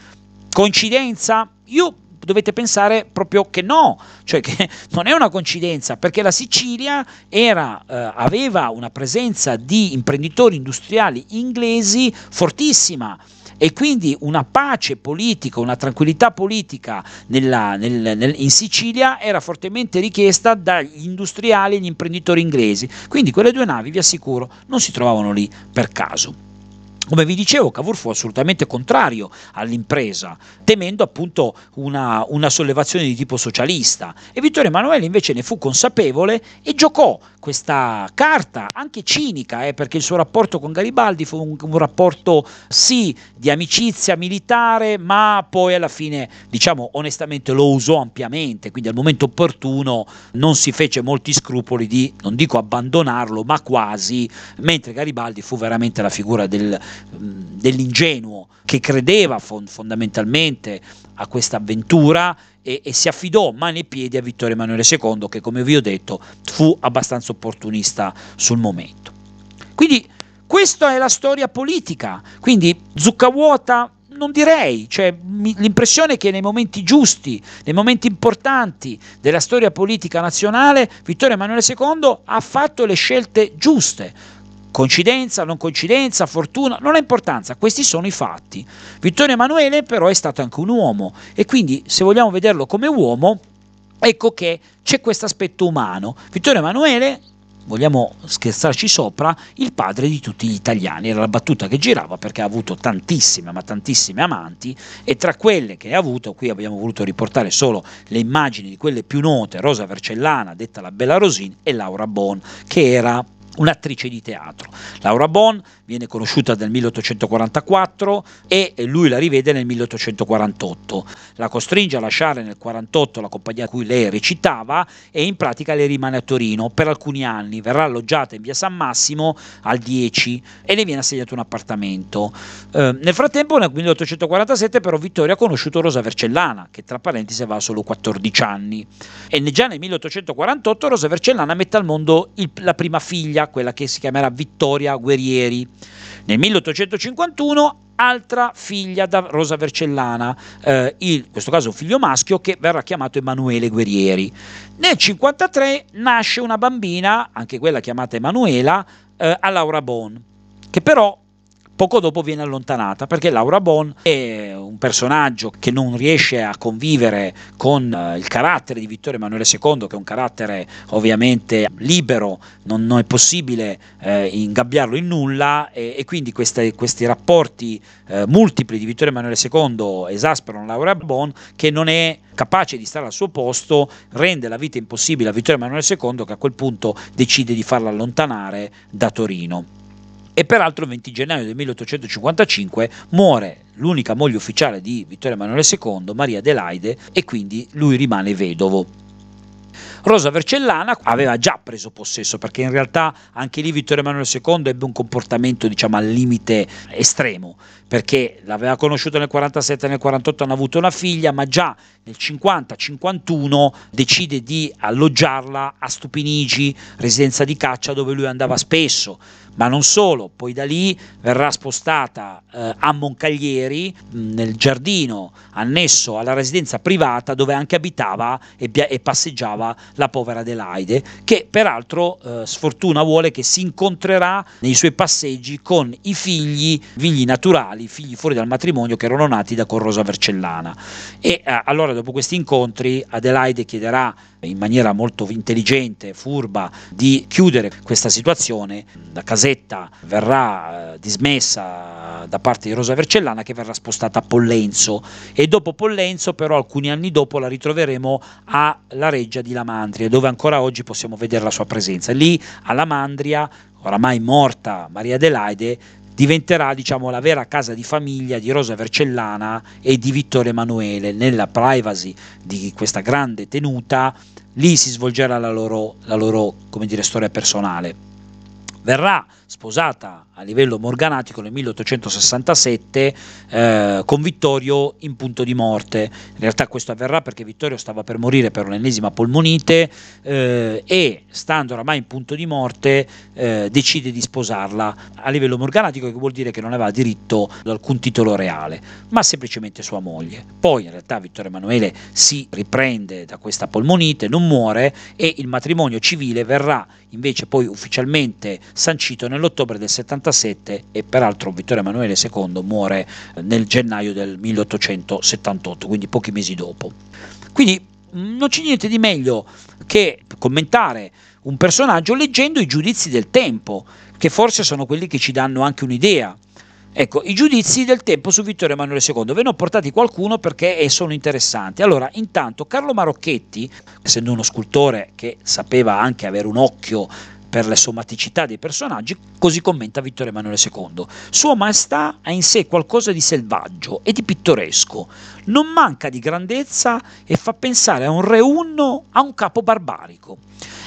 Coincidenza? Io dovete pensare proprio che no, cioè che [laughs] non è una coincidenza, perché la Sicilia era, eh, aveva una presenza di imprenditori industriali inglesi fortissima e quindi una pace politica, una tranquillità politica nella, nel, nel, in Sicilia era fortemente richiesta dagli industriali e gli imprenditori inglesi. Quindi quelle due navi, vi assicuro, non si trovavano lì per caso. Come vi dicevo, Cavour fu assolutamente contrario all'impresa, temendo appunto una, una sollevazione di tipo socialista e Vittorio Emanuele invece ne fu consapevole e giocò questa carta, anche cinica, eh, perché il suo rapporto con Garibaldi fu un, un rapporto sì di amicizia militare, ma poi alla fine, diciamo onestamente, lo usò ampiamente, quindi al momento opportuno non si fece molti scrupoli di, non dico abbandonarlo, ma quasi, mentre Garibaldi fu veramente la figura del dell'ingenuo che credeva fondamentalmente a questa avventura e, e, si affidò mani e piedi a Vittorio Emanuele II che come vi ho detto fu abbastanza opportunista sul momento. Quindi questa è la storia politica, quindi zucca vuota non direi, cioè mi, l'impressione è che nei momenti giusti, nei momenti importanti della storia politica nazionale, Vittorio Emanuele II ha fatto le scelte giuste Coincidenza, non coincidenza, fortuna, non ha importanza, questi sono i fatti. Vittorio Emanuele però è stato anche un uomo e quindi se vogliamo vederlo come uomo, ecco che c'è questo aspetto umano. Vittorio Emanuele vogliamo scherzarci sopra, il padre di tutti gli italiani. Era la battuta che girava perché ha avuto tantissime, ma tantissime amanti e tra quelle che ha avuto, qui abbiamo voluto riportare solo le immagini di quelle più note, Rosa Vercellana, detta la Bella Rosin, e Laura Bon, che era un'attrice di teatro. Laura Bon viene conosciuta nel 1844 e lui la rivede nel 1848. La costringe a lasciare nel 1848 la compagnia a cui lei recitava e in pratica le rimane a Torino per alcuni anni, verrà alloggiata in via San Massimo al 10 e le viene assegnato un appartamento. Eh, nel frattempo nel 1847 però Vittoria ha conosciuto Rosa Vercellana che tra parentesi aveva solo 14 anni e già nel 1848 Rosa Vercellana mette al mondo il, la prima figlia, quella che si chiamerà Vittoria Guerrieri nel 1851 altra figlia da Rosa Vercellana, eh, il, in questo caso un figlio maschio che verrà chiamato Emanuele Guerrieri. Nel 1953 nasce una bambina, anche quella chiamata Emanuela, eh, a Laura Bon, che però poco dopo viene allontanata perché Laura Bon è un personaggio che non riesce a convivere con eh, il carattere di Vittorio Emanuele II, che è un carattere ovviamente libero, non, non è possibile eh, ingabbiarlo in nulla e, e quindi queste, questi rapporti eh, multipli di Vittorio Emanuele II esasperano Laura Bon che non è capace di stare al suo posto, rende la vita impossibile a Vittorio Emanuele II che a quel punto decide di farla allontanare da Torino e peraltro il 20 gennaio del 1855 muore l'unica moglie ufficiale di Vittorio Emanuele II, Maria Adelaide, e quindi lui rimane vedovo. Rosa Vercellana aveva già preso possesso perché in realtà anche lì Vittorio Emanuele II ebbe un comportamento diciamo al limite estremo perché l'aveva conosciuta nel 47 e nel 48 hanno avuto una figlia ma già nel 50-51 decide di alloggiarla a Stupinigi, residenza di caccia dove lui andava spesso ma non solo, poi da lì verrà spostata eh, a Moncaglieri, mh, nel giardino annesso alla residenza privata dove anche abitava e, e passeggiava la povera Adelaide, che peraltro eh, sfortuna vuole che si incontrerà nei suoi passeggi con i figli, figli naturali, figli fuori dal matrimonio che erano nati da Corrosa Vercellana. E eh, allora dopo questi incontri Adelaide chiederà in maniera molto intelligente, furba, di chiudere questa situazione da casella Rosetta verrà eh, dismessa da parte di Rosa Vercellana che verrà spostata a Pollenzo e dopo Pollenzo però alcuni anni dopo la ritroveremo alla reggia di Lamandria dove ancora oggi possiamo vedere la sua presenza. Lì a Lamandria, oramai morta Maria Adelaide, diventerà diciamo, la vera casa di famiglia di Rosa Vercellana e di Vittorio Emanuele. Nella privacy di questa grande tenuta, lì si svolgerà la loro, la loro dire, storia personale. Verrà sposata a livello morganatico nel 1867 eh, con Vittorio in punto di morte. In realtà questo avverrà perché Vittorio stava per morire per un'ennesima polmonite eh, e stando oramai in punto di morte eh, decide di sposarla a livello morganatico che vuol dire che non aveva diritto ad alcun titolo reale, ma semplicemente sua moglie. Poi in realtà Vittorio Emanuele si riprende da questa polmonite, non muore e il matrimonio civile verrà invece poi ufficialmente sancito nel nell'ottobre del 77 e peraltro Vittorio Emanuele II muore eh, nel gennaio del 1878, quindi pochi mesi dopo. Quindi mm, non c'è niente di meglio che commentare un personaggio leggendo i giudizi del tempo, che forse sono quelli che ci danno anche un'idea. Ecco, i giudizi del tempo su Vittorio Emanuele II, ve ne ho portati qualcuno perché sono interessanti. Allora, intanto Carlo Marocchetti, essendo uno scultore che sapeva anche avere un occhio per le somaticità dei personaggi, così commenta Vittorio Emanuele II. Sua Maestà ha in sé qualcosa di selvaggio e di pittoresco, non manca di grandezza e fa pensare a un re unno, a un capo barbarico.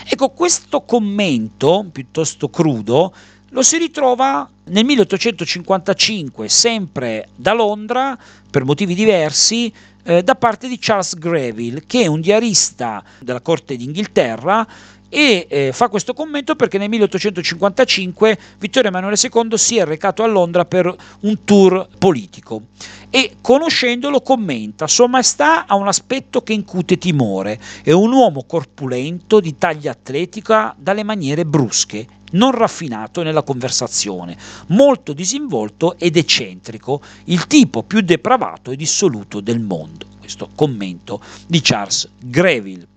Ecco, questo commento, piuttosto crudo, lo si ritrova nel 1855, sempre da Londra, per motivi diversi, eh, da parte di Charles Greville, che è un diarista della corte d'Inghilterra e eh, fa questo commento perché nel 1855 Vittorio Emanuele II si è recato a Londra per un tour politico e conoscendolo commenta Sua Maestà ha un aspetto che incute timore, è un uomo corpulento di taglia atletica dalle maniere brusche, non raffinato nella conversazione, molto disinvolto ed eccentrico, il tipo più depravato e dissoluto del mondo. Questo commento di Charles Greville.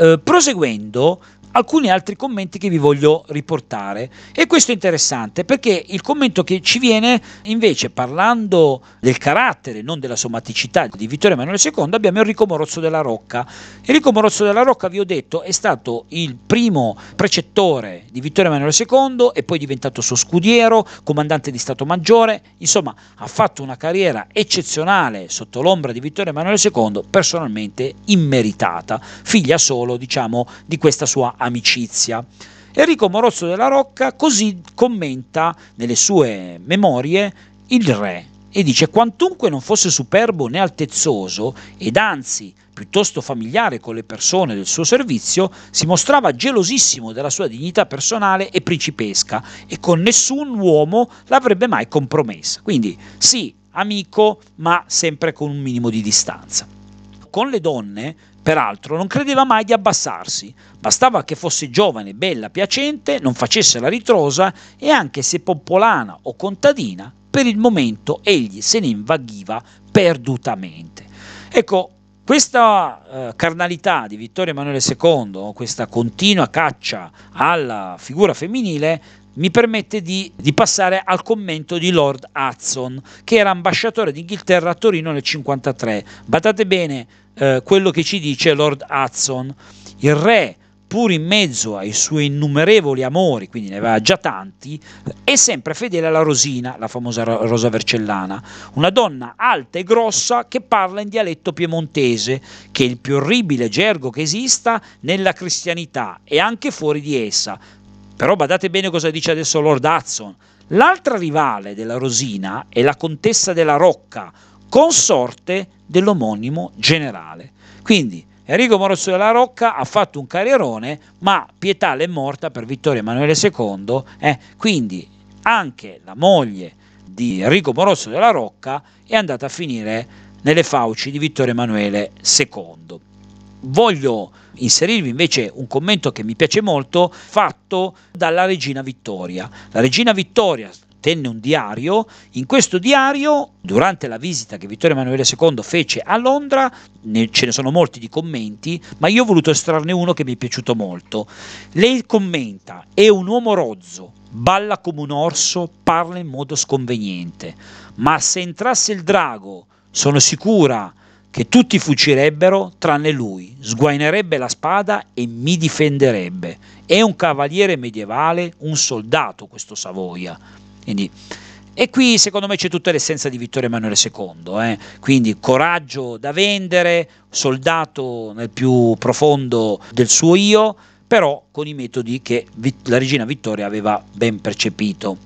Eh, proseguendo, alcuni altri commenti che vi voglio riportare. E questo è interessante perché il commento che ci viene invece parlando del carattere, non della somaticità di Vittorio Emanuele II, abbiamo Enrico Morozzo della Rocca. Enrico Morozzo della Rocca, vi ho detto, è stato il primo precettore di Vittorio Emanuele II e poi diventato suo scudiero, comandante di Stato Maggiore, insomma ha fatto una carriera eccezionale sotto l'ombra di Vittorio Emanuele II, personalmente immeritata, figlia solo diciamo di questa sua amicizia amicizia. Enrico Morozzo della Rocca così commenta nelle sue memorie il re e dice quantunque non fosse superbo né altezzoso ed anzi piuttosto familiare con le persone del suo servizio, si mostrava gelosissimo della sua dignità personale e principesca e con nessun uomo l'avrebbe mai compromessa. Quindi sì, amico, ma sempre con un minimo di distanza. Con le donne Peraltro non credeva mai di abbassarsi, bastava che fosse giovane, bella, piacente, non facesse la ritrosa e anche se popolana o contadina, per il momento egli se ne invaghiva perdutamente. Ecco, questa eh, carnalità di Vittorio Emanuele II, questa continua caccia alla figura femminile, mi permette di, di, passare al commento di Lord Hudson, che era ambasciatore d'Inghilterra a Torino nel 1953. Badate bene eh, quello che ci dice Lord Hudson. Il re, pur in mezzo ai suoi innumerevoli amori, quindi ne aveva già tanti, è sempre fedele alla Rosina, la famosa Rosa Vercellana, una donna alta e grossa che parla in dialetto piemontese, che è il più orribile gergo che esista nella cristianità e anche fuori di essa, però badate bene cosa dice adesso Lord Hudson. L'altra rivale della Rosina è la contessa della Rocca, consorte dell'omonimo generale. Quindi Enrico Morosso della Rocca ha fatto un carrierone, ma Pietale è morta per Vittorio Emanuele II, eh? quindi anche la moglie di Enrico Morosso della Rocca è andata a finire nelle fauci di Vittorio Emanuele II. Voglio inserirvi invece un commento che mi piace molto fatto dalla regina Vittoria. La regina Vittoria tenne un diario, in questo diario durante la visita che Vittorio Emanuele II fece a Londra, ne, ce ne sono molti di commenti, ma io ho voluto estrarne uno che mi è piaciuto molto. Lei commenta, è un uomo rozzo, balla come un orso, parla in modo sconveniente, ma se entrasse il drago, sono sicura che tutti fuggirebbero tranne lui, sguainerebbe la spada e mi difenderebbe. È un cavaliere medievale, un soldato questo Savoia. Quindi, e qui secondo me c'è tutta l'essenza di Vittorio Emanuele II, eh? quindi coraggio da vendere, soldato nel più profondo del suo io, però con i metodi che la regina Vittoria aveva ben percepito.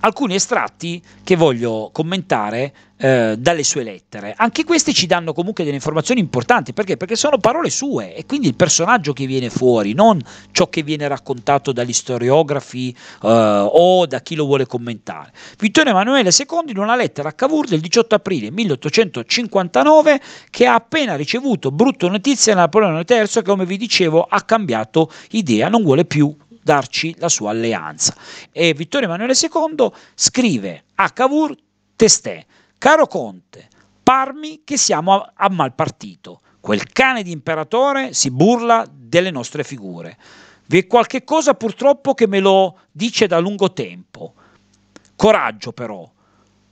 Alcuni estratti che voglio commentare eh, dalle sue lettere. Anche queste ci danno comunque delle informazioni importanti, perché? Perché sono parole sue e quindi il personaggio che viene fuori, non ciò che viene raccontato dagli storiografi eh, o da chi lo vuole commentare. Vittorio Emanuele II in una lettera a Cavour del 18 aprile 1859 che ha appena ricevuto brutta notizia da Napoleone III che come vi dicevo ha cambiato idea, non vuole più darci la sua alleanza. E Vittorio Emanuele II scrive a Cavour Testè. Caro Conte, parmi che siamo a, a mal partito. Quel cane di imperatore si burla delle nostre figure. Vi è qualche cosa purtroppo che me lo dice da lungo tempo. Coraggio però,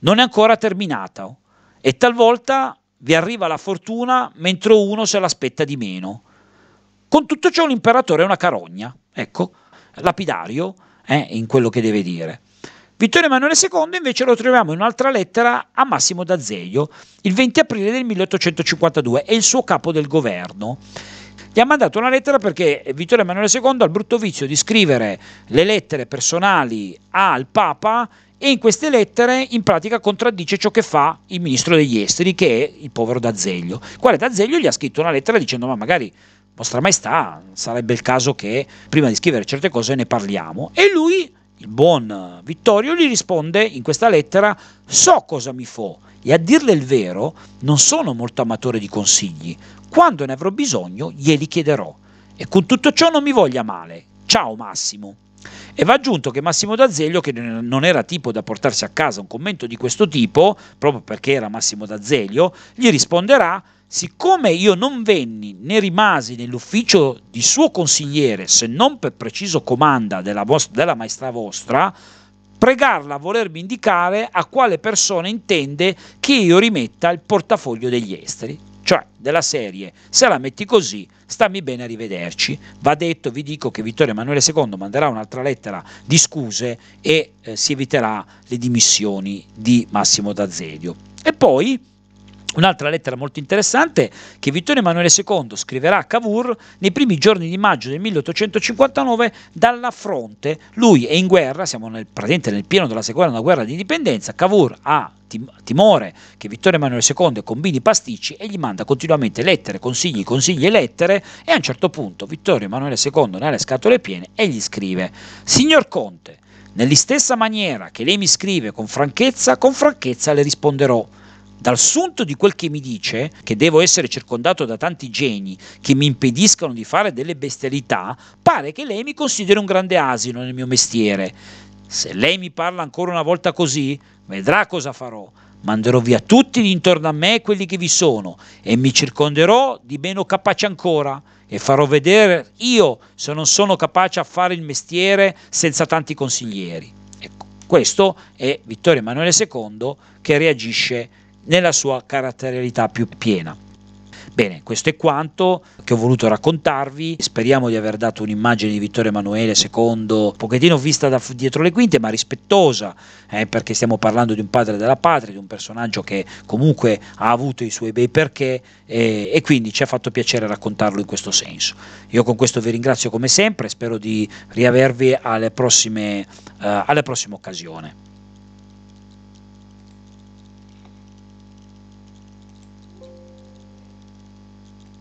non è ancora terminata oh. e talvolta vi arriva la fortuna mentre uno se l'aspetta di meno. Con tutto ciò l'imperatore è una carogna, ecco, lapidario eh, in quello che deve dire. Vittorio Emanuele II invece lo troviamo in un'altra lettera a Massimo d'Azeglio, il 20 aprile del 1852, è il suo capo del governo. Gli ha mandato una lettera perché Vittorio Emanuele II ha il brutto vizio di scrivere le lettere personali al Papa e in queste lettere in pratica contraddice ciò che fa il ministro degli esteri, che è il povero D'Azeglio. Quale D'Azeglio gli ha scritto una lettera dicendo ma magari vostra maestà sarebbe il caso che prima di scrivere certe cose ne parliamo. E lui il buon eh, Vittorio gli risponde in questa lettera so cosa mi fo e a dirle il vero non sono molto amatore di consigli, quando ne avrò bisogno glieli chiederò e con tutto ciò non mi voglia male. Ciao Massimo. E va aggiunto che Massimo D'Azeglio, che non era tipo da portarsi a casa un commento di questo tipo, proprio perché era Massimo D'Azeglio, gli risponderà Siccome io non venni né rimasi nell'ufficio di suo consigliere, se non per preciso comanda della, vostra, della maestà vostra, pregarla a volermi indicare a quale persona intende che io rimetta il portafoglio degli esteri. Cioè, della serie, se la metti così, stammi bene a rivederci. Va detto, vi dico che Vittorio Emanuele II manderà un'altra lettera di scuse e eh, si eviterà le dimissioni di Massimo D'Azedio. E poi Un'altra lettera molto interessante che Vittorio Emanuele II scriverà a Cavour nei primi giorni di maggio del 1859 dalla fronte. Lui è in guerra, siamo nel, praticamente nel pieno della seconda guerra di indipendenza, Cavour ha timore che Vittorio Emanuele II combini pasticci e gli manda continuamente lettere, consigli, consigli e lettere e a un certo punto Vittorio Emanuele II ne ha le scatole piene e gli scrive Signor Conte, nell'istessa maniera che lei mi scrive con franchezza, con franchezza le risponderò dal sunto di quel che mi dice, che devo essere circondato da tanti geni che mi impediscano di fare delle bestialità, pare che lei mi consideri un grande asino nel mio mestiere. Se lei mi parla ancora una volta così, vedrà cosa farò. Manderò via tutti intorno a me quelli che vi sono e mi circonderò di meno capaci ancora e farò vedere io se non sono capace a fare il mestiere senza tanti consiglieri. Ecco, questo è Vittorio Emanuele II che reagisce nella sua caratterialità più piena. Bene, questo è quanto che ho voluto raccontarvi, speriamo di aver dato un'immagine di Vittorio Emanuele II, un pochettino vista da dietro le quinte, ma rispettosa, eh, perché stiamo parlando di un padre della patria, di un personaggio che comunque ha avuto i suoi bei perché eh, e quindi ci ha fatto piacere raccontarlo in questo senso. Io con questo vi ringrazio come sempre, spero di riavervi alle prossime, eh, alla prossima occasione.